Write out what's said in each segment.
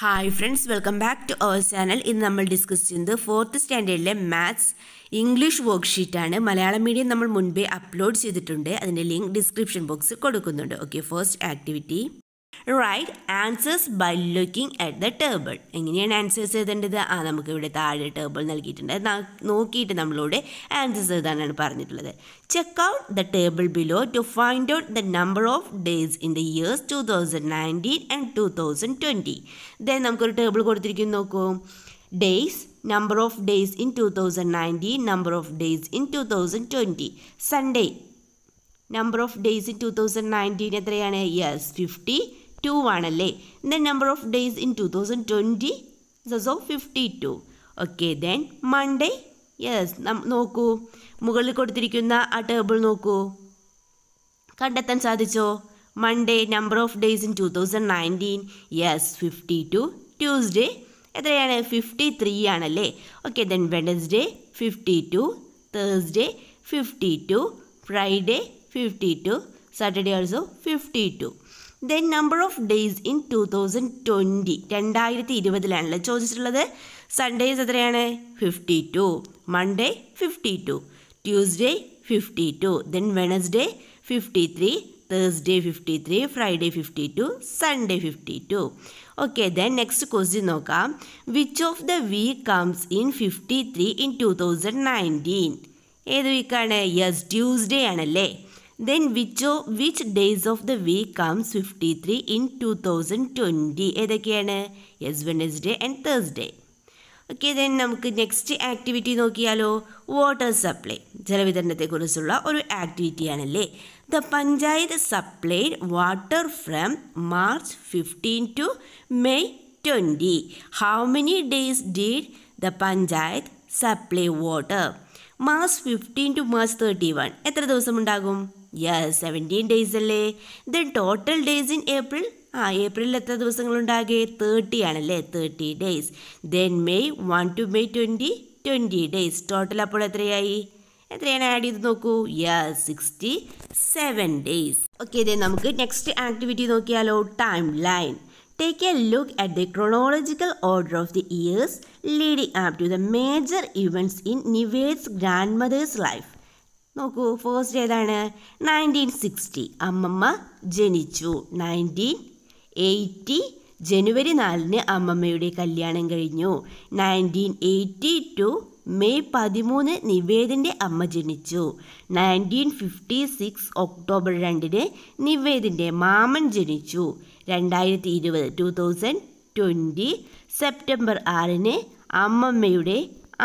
Hi friends welcome back to our channel ഇന്ന് നമ്മൾ discuss ചെയ്യുന്നത് ഫോർത്ത് സ്റ്റാൻഡേർഡിലെ മാത്സ് ഇംഗ്ലീഷ് ആണ് മലയാളം മീഡിയം നമ്മൾ മുൻപേ അപ്ലോഡ് ചെയ്തിട്ടുണ്ട് അതിൻ്റെ ലിങ്ക് ഡിസ്ക്രിപ്ഷൻ ബോക്സിൽ കൊടുക്കുന്നുണ്ട് okay first activity write answers by looking at the table എങ്ങനെയാണ് ആൻസേഴ്സ് എഴുതേണ്ടത് ആ നമുക്ക് ഇവിടെ താഴെ ടേബിൾ നൽകിയിട്ടുണ്ട് നോക്കിയിട്ട് നമ്മളോട് ആൻസേഴ്സ് എഴുതാനാണ് പറഞ്ഞിട്ടുള്ളത് check out the table below to find out the number of days in the years two thousand nineteen and two thousand twenty then നമുക്കൊരു ടേബിൾ കൊടുത്തിരിക്കും നോക്കൂ days number of days in two thousand nineteen number of days in two thousand twenty Sunday number of days in two thousand nineteen എത്രയാണ് yes fifty two ആണല്ലേ then number of days in two thousand twenty so fifty two okay then Monday yes നോക്കൂ മുകളിൽ കൊടുത്തിരിക്കുന്ന ആ table നോക്കൂ കണ്ടെത്താൻ സാധിച്ചോ Monday number of days in two thousand nineteen yes fifty two Tuesday എത്രയാണ് fifty three ആണല്ലേ okay then Wednesday fifty two Thursday fifty two Friday 52. Saturday also 52. Then number of days in two thousand twenty രണ്ടായിരത്തി ഇരുപതിലാണല്ലോ ചോദിച്ചിട്ടുള്ളത് Sundays എത്രയാണ് fifty two Monday fifty two Tuesday fifty two then Wednesday fifty three Thursday fifty three Friday fifty two Sunday fifty two okay then next question നോക്കാം which of the week comes in fifty three in two thousand nineteen ഏത് വീക്കാണ് yes Tuesday ആണല്ലേ then which oh which days of the week comes fifty three in two thousand twenty ഏതൊക്കെയാണ് yes Wednesday and Thursday okay then നമുക്ക് next activity നോക്കിയാലോ water supply ജലവിതരണത്തെക്കുറിച്ചുള്ള ഒരു ആക്ടിവിറ്റിയാണല്ലേ the panchayat supplied water from March fifteen to May twenty how many days did the panchayat supply water March fifteen to March thirty one എത്ര ദിവസമുണ്ടാകും yes seventeen days അല്ലേ then total days in April ആ ഏപ്രിലിൽ എത്ര ദിവസങ്ങളുണ്ടാകെ തേർട്ടി ആണല്ലേ thirty days then May one to May twenty twenty days total അപ്പോൾ എത്രയായി എത്രയാണ് ആഡ് ചെയ്ത് നോക്കൂ yes sixty seven days okay ഇതേ നമുക്ക് നെക്സ്റ്റ് ആക്ടിവിറ്റി നോക്കിയാലോ time line take a look at the chronological order of the years leading up to the major events in Nived's grandmother's life നോക്കൂ first ഏതാണ് nineteen sixty അമ്മമ്മ ജനിച്ചു nineteen eighty ജനുവരി നാലിന് അമ്മമ്മയുടെ കല്യാണം കഴിഞ്ഞു നയൻറ്റീൻ എയ്റ്റി ടു മെയ് പതിമൂന്ന് നിവേദിൻ്റെ അമ്മ ജനിച്ചു നയൻറ്റീൻ ഫിഫ്റ്റി സിക്സ് ഒക്ടോബർ രണ്ടിന് നിവേദിൻ്റെ മാമൻ ജനിച്ചു രണ്ടായിരത്തി ഇരുപത് ടു തൗസൻഡ് ട്വൻറ്റി സെപ്റ്റംബർ ആറിന് അമ്മമ്മയുടെ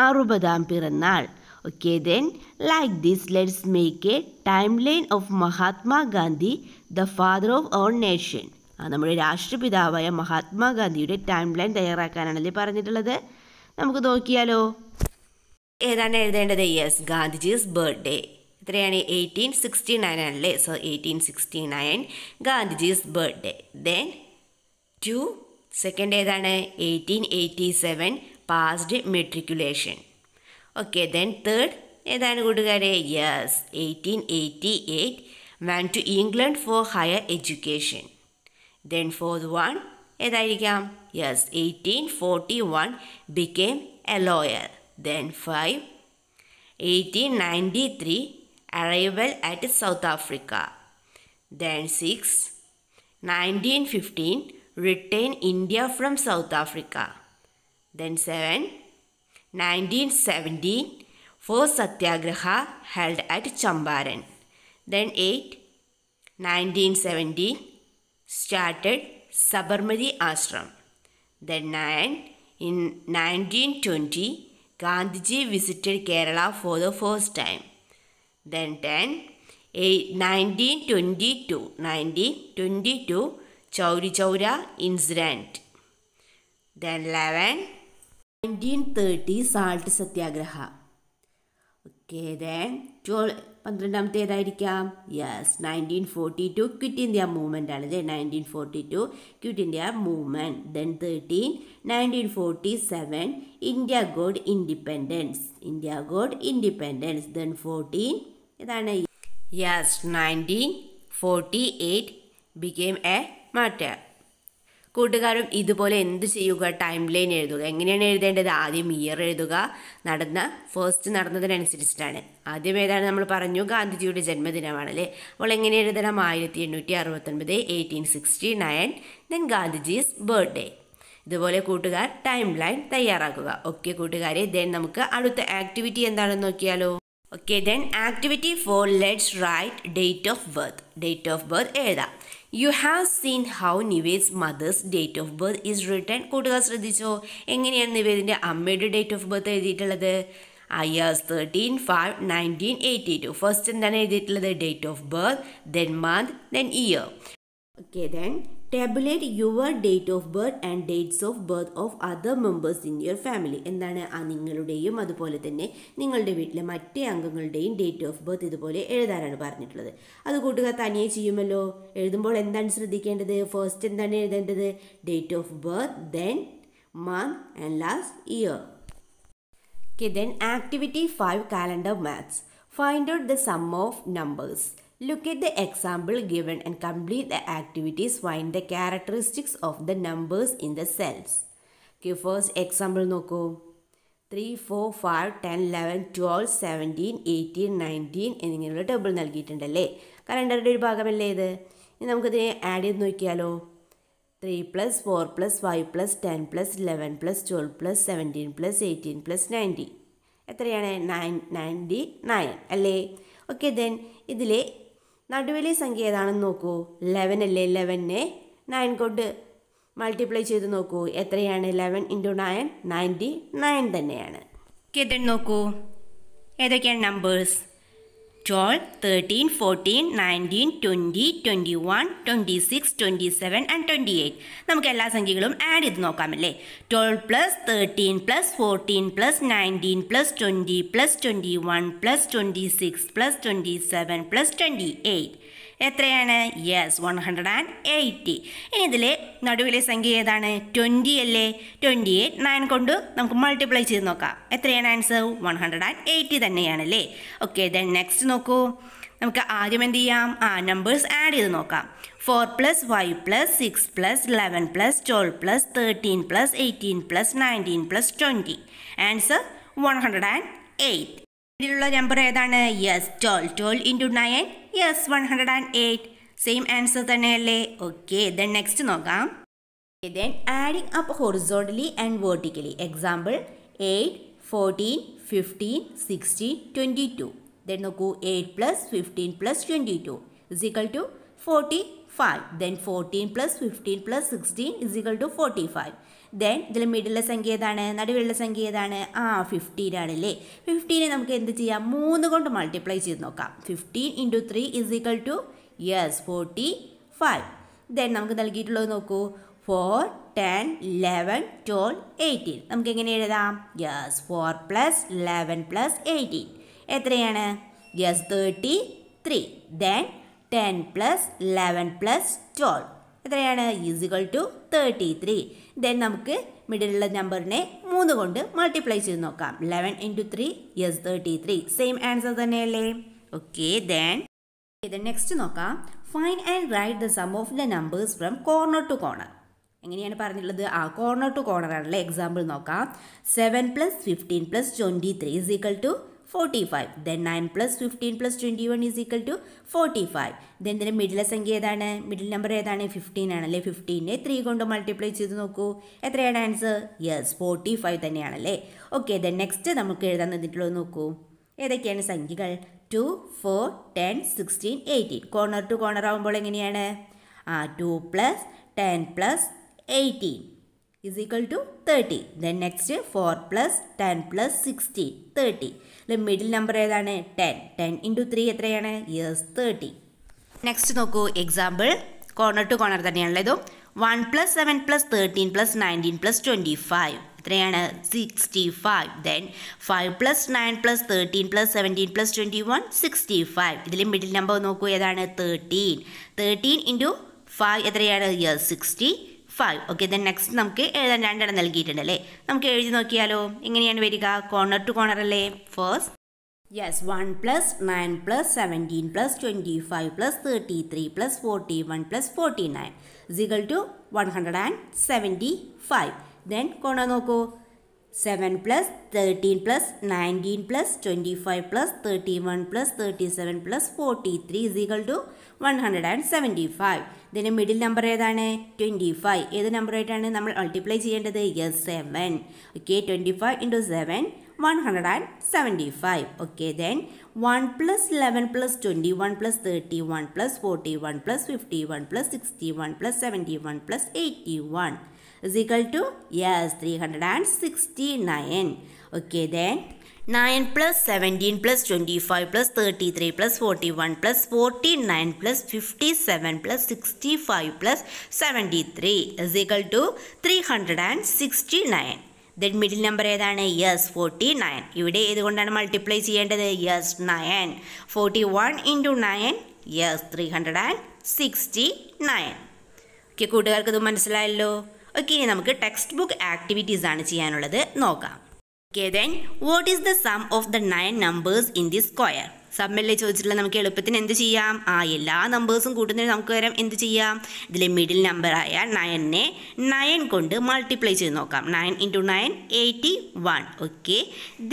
അറുപതാം പിറന്നാൾ Okay then, like this, let's make a timeline of Mahatma Gandhi, the father of our nation. നമ്മുടെ രാഷ്ട്രപിതാവായ മഹാത്മാഗാന്ധിയുടെ ടൈം ലൈൻ തയ്യാറാക്കാനാണല്ലേ പറഞ്ഞിട്ടുള്ളത് നമുക്ക് നോക്കിയാലോ ഏതാണ് എഴുതേണ്ടത് യെസ് ഗാന്ധിജീസ് ബർത്ത്ഡേ എത്രയാണ് എയ്റ്റീൻ സിക്സ്റ്റി നയൻ ആണല്ലേ so eighteen sixty nine Gandhiji's birthday then two second ഏതാണ് eighteen eighty seven passed matriculation Okay, then third. Yes, 1888. Went to England for higher education. Then fourth one. I Yes, 1841. Became a lawyer. Then five. 1893. Arrival at South Africa. Then six. 1915. Retain India from South Africa. Then seven. 1917, first Satyagraha held at Chambaran. Then 8. 1917, started Sabarmati Ashram. Then 9. In 1920, Gandhiji visited Kerala for the first time. Then 10. 1922, 1922, Chauri Chaura incident. Then 11. Nineteen thirty salt satyagraha okay then twelve പന്ത്രണ്ടാമത്തെ ഏതായിരിക്കാം yes nineteen forty two quit India movement ആണ് അല്ലേ nineteen forty two quit India movement then thirteen nineteen forty seven India got independence India got independence then fourteen ഇതാണ് yes nineteen forty eight became a martyr കൂട്ടുകാരും ഇതുപോലെ എന്ത് ചെയ്യുക time line എഴുതുക എങ്ങനെയാണ് എഴുതേണ്ടത് ആദ്യം ഇയർ എഴുതുക നടന്ന ഫസ്റ്റ് നടന്നതിനനുസരിച്ചിട്ടാണ് ആദ്യം ഏതാണ് നമ്മൾ പറഞ്ഞു ഗാന്ധിജിയുടെ ജന്മദിനമാണ് അല്ലേ അപ്പോൾ എങ്ങനെ എഴുതണം ആയിരത്തി എണ്ണൂറ്റി അറുപത്തൊൻപത് eighteen sixty nine then Gandhiji's birthday ഇതുപോലെ കൂട്ടുകാർ ടൈം ലൈൻ തയ്യാറാക്കുക ഓക്കെ കൂട്ടുകാരെ ദെൻ നമുക്ക് അടുത്ത ആക്ടിവിറ്റി എന്താണെന്ന് നോക്കിയാലോ okay then activity four let's write date of birth date of birth എഴുതാം you have seen how Nived's mother's date of birth is written കൂട്ടുകാർ ശ്രദ്ധിച്ചോ എങ്ങനെയാണ് നിവേദിൻ്റെ അമ്മയുടെ ഡേറ്റ് ഓഫ് ബർത്ത് എഴുതിയിട്ടുള്ളത് ഐ അയേഴ്സ് thirteen five nineteen eighty two first എന്താണ് എഴുതിയിട്ടുള്ളത് date of birth then month then year okay then tabulate your date of birth and dates of birth of other members in your family എന്താണ് ആ നിങ്ങളുടെയും അതുപോലെ തന്നെ നിങ്ങളുടെ വീട്ടിലെ മറ്റേ അംഗങ്ങളുടെയും ഡേറ്റ് ഓഫ് ബർത്ത് ഇതുപോലെ എഴുതാനാണ് പറഞ്ഞിട്ടുള്ളത് അത് കൂട്ടുകാർ തനിയെ ചെയ്യുമല്ലോ എഴുതുമ്പോൾ എന്താണ് ശ്രദ്ധിക്കേണ്ടത് ഫസ്റ്റ് എന്താണ് എഴുതേണ്ടത് date of birth then month and last year okay then activity five calendar maths find out the sum of numbers look at the example given and complete the activities find the characteristics of the numbers in the cells Okay, first example നോക്കൂ three four five ten eleven twelve seventeen eighteen nineteen എന്നിങ്ങനെയുള്ള table നൽകിയിട്ടുണ്ടല്ലേ കലണ്ടറുടെ ഒരു ഭാഗമല്ലേ ഇത് ഇനി നമുക്കിതിനെ add ചെയ്ത് നോക്കിയാലോ three plus four plus five plus ten plus eleven plus twelve plus seventeen plus eighteen plus nineteen എത്രയാണ് നയൻ നയൻറ്റി നയൻ അല്ലേ ഓക്കെ ദെൻ ഇതിലെ നടുവിലെ സംഖ്യ ഏതാണെന്ന് നോക്കൂ ലെവൻ അല്ലേ ലെവനെ നയൻ കൊണ്ട് മൾട്ടിപ്ലൈ ചെയ്ത് നോക്കൂ എത്രയാണ് eleven into nine ninety nine തന്നെയാണ് കേട്ടിട്ട് നോക്കൂ ഏതൊക്കെയാണ് numbers twelve thirteen fourteen nineteen twenty twenty one twenty six twenty seven and twenty eight നമുക്ക് എല്ലാ സംഖ്യകളും ആഡ് ചെയ്ത് നോക്കാമല്ലേ twelve plus thirteen plus fourteen plus nineteen plus twenty plus twenty one plus twenty six plus twenty seven plus twenty eight എത്രയാണ് yes one hundred and eighty ഇനി ഇതിൽ നടുവിലെ സംഖ്യ ഏതാണ് ട്വൻറ്റി അല്ലേ ട്വൻറ്റി എയ്റ്റ് നയൻ കൊണ്ട് നമുക്ക് മൾട്ടിപ്ലൈ ചെയ്ത് നോക്കാം എത്രയാണ് answer one hundred and eighty തന്നെയാണല്ലേ ഓക്കെ ദെൻ നെക്സ്റ്റ് നോക്കൂ നമുക്ക് ആദ്യം എന്ത് ചെയ്യാം ആ നമ്പേഴ്സ് ആഡ് ചെയ്ത് നോക്കാം four plus five plus six plus eleven plus twelve plus thirteen plus eighteen plus nineteen plus twenty answer one hundred and eight ഇതിലുള്ള നമ്പർ ഏതാണ് yes twelve twelve into nine Yes, 108. Same answer than LA. Okay, then next no gum. then adding up horizontally and vertically. Example 8, 14, 15, 16, 22. Then no go 8 plus 15 plus 22 is equal to 45. Then 14 plus 15 plus 16 is equal to 45. Then ഇതിൽ മിഡിലെ സംഖ്യ ഏതാണ് നടുവിലുള്ള സംഖ്യ ഏതാണ് ആ fifteen ആണല്ലേ ഫിഫ്റ്റീനെ നമുക്ക് എന്ത് ചെയ്യാം മൂന്ന് കൊണ്ട് മൾട്ടിപ്ലൈ ചെയ്ത് നോക്കാം fifteen into three is equal to yes forty five then നമുക്ക് നൽകിയിട്ടുള്ളത് നോക്കൂ four ten eleven twelve eighteen നമുക്ക് എങ്ങനെ എഴുതാം yes four plus eleven plus eighteen എത്രയാണ് yes thirty three then ten plus eleven plus twelve എത്രയാണ് is equal to thirty three then നമുക്ക് മിഡിലുള്ള നമ്പറിനെ മൂന്ന് കൊണ്ട് മൾട്ടിപ്ലൈ ചെയ്ത് നോക്കാം eleven into three yes thirty three same answer തന്നെയല്ലേ ഓക്കെ ദെൻ ഇത് നെക്സ്റ്റ് നോക്കാം fine and write the sum of the numbers from corner to corner എങ്ങനെയാണ് പറഞ്ഞിട്ടുള്ളത് ആ കോർണർ ടു കോർണർ ആണല്ലേ എക്സാമ്പിൾ നോക്കാം seven plus fifteen plus twenty three is equal to 45. Then 9 plus 15 plus 21 is equal to 45. Then ഇതിൻ്റെ മിഡിലെ സംഖ്യ ഏതാണ് middle number ഏതാണ് fifteen ആണല്ലേ ഫിഫ്റ്റീനെ ത്രീ കൊണ്ട് മൾട്ടിപ്ലൈ ചെയ്ത് നോക്കൂ എത്രയാണ് ആൻസർ യെസ് ഫോർട്ടി ഫൈവ് തന്നെയാണല്ലേ ഓക്കെ ദെൻ നെക്സ്റ്റ് നമുക്ക് എഴുതാൻ തന്നിട്ടുള്ളത് നോക്കൂ ഏതൊക്കെയാണ് സംഖ്യകൾ two four ten sixteen eighteen corner to corner ആകുമ്പോൾ എങ്ങനെയാണ് ആ two plus ten plus eighteen is equal to 30. Then next 4 plus 10 plus 60, 30. The middle number ഏതാണ് 10. 10 into 3 എത്രയാണ് yes 30. Next നോക്കൂ എക്സാമ്പിൾ കോർണർ ടു കോർണർ തന്നെയാണല്ലോ ഇതും one plus seven plus thirteen plus nineteen plus twenty five എത്രയാണ് sixty five then five plus nine plus thirteen plus seventeen plus twenty one sixty five ഇതിൽ middle number നോക്കൂ ഏതാണ് thirteen thirteen into five എത്രയാണ് yes sixty five okay then next നമുക്ക് എഴുതാൻ രണ്ടെണ്ണം നൽകിയിട്ടുണ്ട് അല്ലേ നമുക്ക് എഴുതി നോക്കിയാലോ എങ്ങനെയാണ് വരിക കോർണർ ടു കോർണർ അല്ലേ first yes one plus nine plus seventeen plus twenty five plus thirty three plus forty one plus forty nine is equal to one hundred and seventy five then corner നോക്കൂ seven plus thirteen plus nineteen plus twenty five plus thirty one plus thirty seven plus forty three is equal to one hundred and seventy five ഇതിന് middle number ഏതാണ് twenty five ഏത് നമ്പറായിട്ടാണ് നമ്മൾ multiply ചെയ്യേണ്ടത് yes seven okay twenty five into seven one hundred and seventy five okay then one plus eleven plus twenty one plus thirty one plus forty one plus fifty one plus sixty one plus seventy one plus eighty one is equal to yes three hundred and sixty nine okay then nine plus seventeen plus twenty five plus thirty three plus forty one plus forty nine plus fifty seven plus sixty five plus seventy three is equal to three hundred and sixty nine then middle number ഏതാണ് yes forty nine ഇവിടെ ഇതുകൊണ്ടാണ് multiply ചെയ്യേണ്ടത് yes nine forty one into nine yes three hundred and sixty nine okay കൂട്ടുകാർക്ക് ഇത് മനസ്സിലായല്ലോ okay ഇനി നമുക്ക് text book activities ആണ് ചെയ്യാനുള്ളത് നോക്കാം Okay then, what is the sum of the nine numbers in the square സമ്മല്ലേ ചോദിച്ചിട്ടുള്ള നമുക്ക് എളുപ്പത്തിന് എന്ത് ചെയ്യാം ആ എല്ലാ നമ്പേഴ്സും കൂട്ടുന്നതിന് നമുക്ക് വരാം എന്ത് ചെയ്യാം ഇതിലെ മിഡിൽ നമ്പറായ നയനെ നയൻ കൊണ്ട് മൾട്ടിപ്ലൈ ചെയ്ത് നോക്കാം nine into nine eighty one okay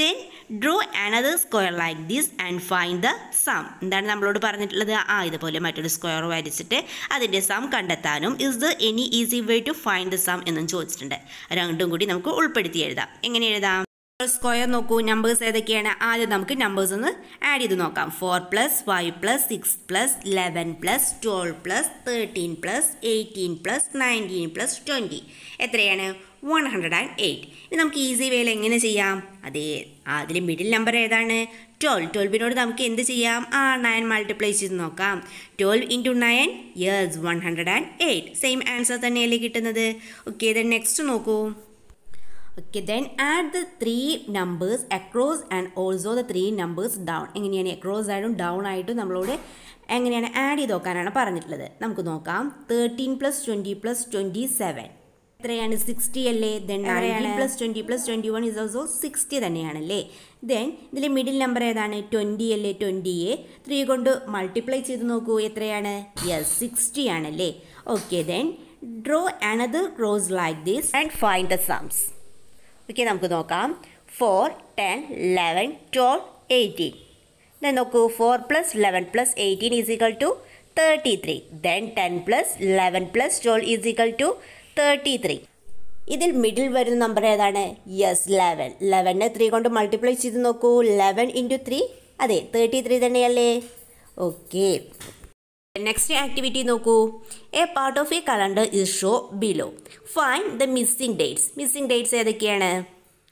then draw another square like this and find the sum എന്താണ് നമ്മളോട് പറഞ്ഞിട്ടുള്ളത് ആ ഇതുപോലെ മറ്റൊരു സ്ക്വയർ വരച്ചിട്ട് അതിൻ്റെ സം കണ്ടെത്താനും is there any easy way to find the sum എന്നും ചോദിച്ചിട്ടുണ്ട് രണ്ടും കൂടി നമുക്ക് ഉൾപ്പെടുത്തി എഴുതാം എങ്ങനെ എഴുതാം സ്ക്വയർ നോക്കൂ നമ്പേഴ്സ് ഏതൊക്കെയാണ് ആദ്യം നമുക്ക് നമ്പേഴ്സ് ഒന്ന് ആഡ് ചെയ്ത് നോക്കാം four plus five plus six plus eleven plus twelve plus thirteen plus eighteen plus nineteen plus twenty എത്രയാണ് വൺ ഹൺഡ്രഡ് ആൻഡ് എയ്റ്റ് ഇത് നമുക്ക് ഈസി വേയിൽ എങ്ങനെ ചെയ്യാം അതേ അതിൽ മിഡിൽ നമ്പർ ഏതാണ് ട്വൽവ് ട്വൽവിനോട് നമുക്ക് എന്ത് ചെയ്യാം ആ നയൻ മൾട്ടിപ്ലൈ ചെയ്ത് നോക്കാം twelve into nine yes one hundred and eight same answer തന്നെയല്ലേ കിട്ടുന്നത് ഓക്കെ ദെൻ നെക്സ്റ്റ് നോക്കൂ okay then add the three numbers across and also the three numbers down എങ്ങനെയാണ് അക്രോസ് ആയിട്ടും ഡൗൺ ആയിട്ടും നമ്മളോട് എങ്ങനെയാണ് ആഡ് ചെയ്ത് നോക്കാനാണ് പറഞ്ഞിട്ടുള്ളത് നമുക്ക് നോക്കാം thirteen plus twenty plus twenty seven എത്രയാണ് സിക്സ്റ്റി അല്ലേ then nineteen plus twenty plus twenty one is also sixty തന്നെയാണല്ലേ ദെൻ ഇതിലെ മിഡിൽ നമ്പർ ഏതാണ് ട്വൻറ്റി അല്ലേ ട്വൻറ്റി എ ത്രീ കൊണ്ട് മൾട്ടിപ്ലൈ ചെയ്ത് നോക്കൂ എത്രയാണ് യെസ് സിക്സ്റ്റി ആണല്ലേ okay then draw another cross like this and find the sums okay നമുക്ക് നോക്കാം four ten eleven twelve eighteen then നോക്കൂ four plus eleven plus eighteen is equal to thirty three then ten plus eleven plus twelve is equal to thirty three ഇതിൽ middle വരുന്ന number ഏതാണ് yes eleven ലെവനെ three കൊണ്ട് multiply ചെയ്ത് നോക്കൂ eleven into three അതെ thirty three തന്നെയല്ലേ ഓക്കെ നെക്സ്റ്റ് ആക്ടിവിറ്റി നോക്കൂ a part of a calendar is show below find the missing dates missing dates ഏതൊക്കെയാണ്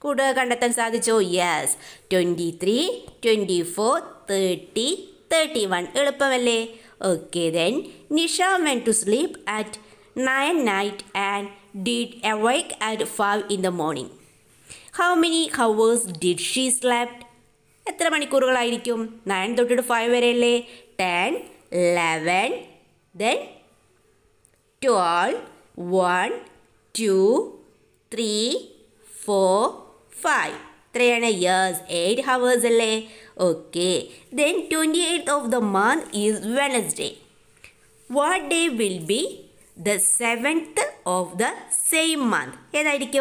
കൂടുതൽ കണ്ടെത്താൻ സാധിച്ചോ yes twenty three twenty four thirty thirty one എളുപ്പമല്ലേ okay then Nisha went to sleep at nine night and did a wake at five in the morning how many hours did she slept എത്ര മണിക്കൂറുകളായിരിക്കും nine തൊട്ടിട്ട് five വരെയല്ലേ ten 11 then 12 1 2 3 4 5 3 and a years 8 hours lay. okay then 28th of the month is wednesday what day will be the 7th of the same month wednesday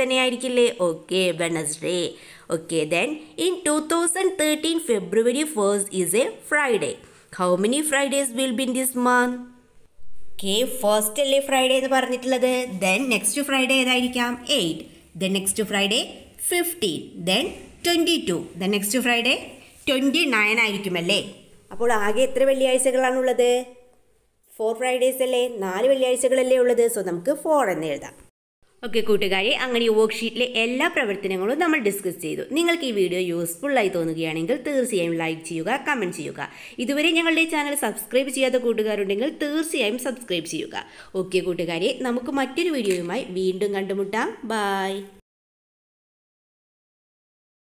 Then I okay wednesday okay then in 2013 february 1st is a friday how many Fridays will be in this month കെ first അല്ലേ Friday എന്ന് പറഞ്ഞിട്ടുള്ളത് then next Friday ഏതായിരിക്കാം eight then next Friday fifteen then twenty two then next Friday twenty nine ആയിരിക്കും അല്ലേ അപ്പോൾ ആകെ എത്ര വെള്ളിയാഴ്ചകളാണുള്ളത് ഫോർ ഫ്രൈഡേസ് അല്ലേ നാല് വെള്ളിയാഴ്ചകളല്ലേ ഉള്ളത് സോ നമുക്ക് ഫോർ എന്ന് എഴുതാം ഓക്കെ കൂട്ടുകാരെ അങ്ങനെ വർക്ക്ഷീറ്റിലെ എല്ലാ പ്രവർത്തനങ്ങളും നമ്മൾ ഡിസ്കസ് ചെയ്തു നിങ്ങൾക്ക് ഈ വീഡിയോ യൂസ്ഫുള്ളായി തോന്നുകയാണെങ്കിൽ തീർച്ചയായും ലൈക്ക് ചെയ്യുക കമൻറ്റ് ചെയ്യുക ഇതുവരെ ഞങ്ങളുടെ ചാനൽ സബ്സ്ക്രൈബ് ചെയ്യാത്ത കൂട്ടുകാരുണ്ടെങ്കിൽ തീർച്ചയായും സബ്സ്ക്രൈബ് ചെയ്യുക ഓക്കെ കൂട്ടുകാരെ നമുക്ക് മറ്റൊരു വീഡിയോയുമായി വീണ്ടും കണ്ടുമുട്ടാം ബായ്